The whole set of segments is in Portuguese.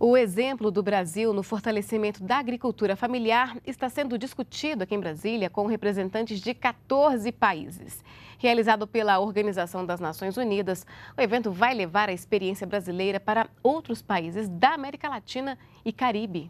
O exemplo do Brasil no fortalecimento da agricultura familiar está sendo discutido aqui em Brasília com representantes de 14 países. Realizado pela Organização das Nações Unidas, o evento vai levar a experiência brasileira para outros países da América Latina e Caribe.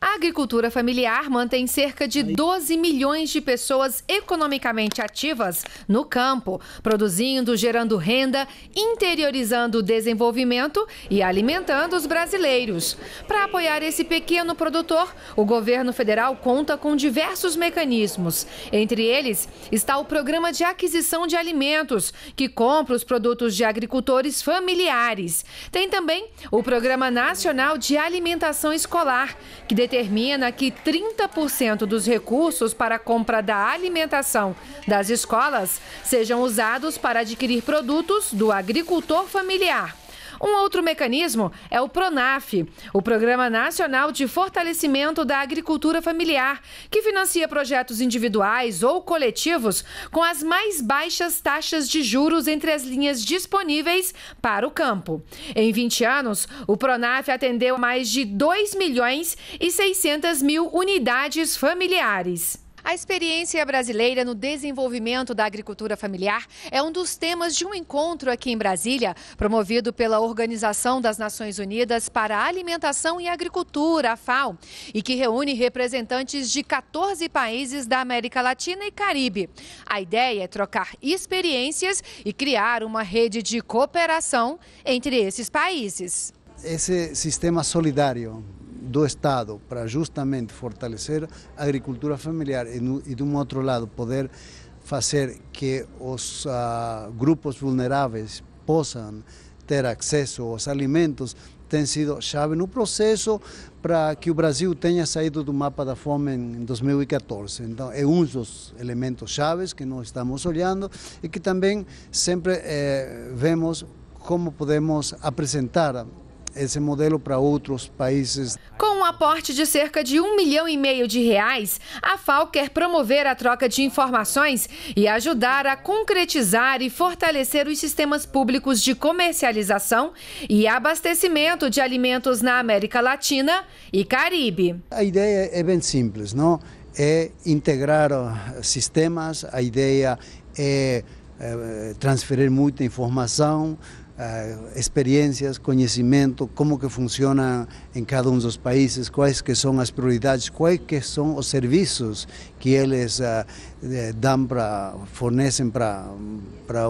A agricultura familiar mantém cerca de 12 milhões de pessoas economicamente ativas no campo, produzindo, gerando renda, interiorizando o desenvolvimento e alimentando os brasileiros. Para apoiar esse pequeno produtor, o governo federal conta com diversos mecanismos. Entre eles está o Programa de Aquisição de Alimentos, que compra os produtos de agricultores familiares. Tem também o Programa Nacional de Alimentação Escolar, que determina que 30% dos recursos para a compra da alimentação das escolas sejam usados para adquirir produtos do agricultor familiar um outro mecanismo é o PRONAF, o Programa Nacional de Fortalecimento da Agricultura Familiar, que financia projetos individuais ou coletivos com as mais baixas taxas de juros entre as linhas disponíveis para o campo. Em 20 anos, o PRONAF atendeu mais de 2 milhões e 600 mil unidades familiares. A experiência brasileira no desenvolvimento da agricultura familiar é um dos temas de um encontro aqui em Brasília, promovido pela Organização das Nações Unidas para a Alimentação e Agricultura, a FAO, e que reúne representantes de 14 países da América Latina e Caribe. A ideia é trocar experiências e criar uma rede de cooperação entre esses países. Esse sistema solidário do Estado para justamente fortalecer a agricultura familiar e, no, e de um outro lado, poder fazer que os uh, grupos vulneráveis possam ter acesso aos alimentos tem sido chave no processo para que o Brasil tenha saído do mapa da fome em 2014. Então, é um dos elementos chaves que nós estamos olhando e que também sempre eh, vemos como podemos apresentar esse modelo para outros países. Com um aporte de cerca de um milhão e meio de reais, a FAO quer promover a troca de informações e ajudar a concretizar e fortalecer os sistemas públicos de comercialização e abastecimento de alimentos na América Latina e Caribe. A ideia é bem simples, não? É integrar sistemas, a ideia é eh, transferir muita informação, Uh, eh, experiências, conhecimento, como que funciona em cada um dos países, quais que são as prioridades, quais que são os serviços que eles uh, eh, dão para fornecem para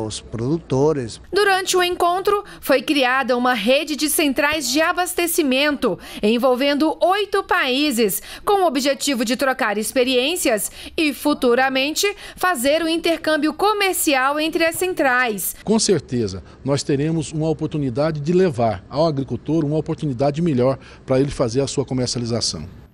os produtores. Durante o encontro foi criada uma rede de centrais de abastecimento envolvendo oito países, com o objetivo de trocar experiências e futuramente fazer o intercâmbio comercial entre as centrais. Com certeza, nós teremos temos uma oportunidade de levar ao agricultor uma oportunidade melhor para ele fazer a sua comercialização.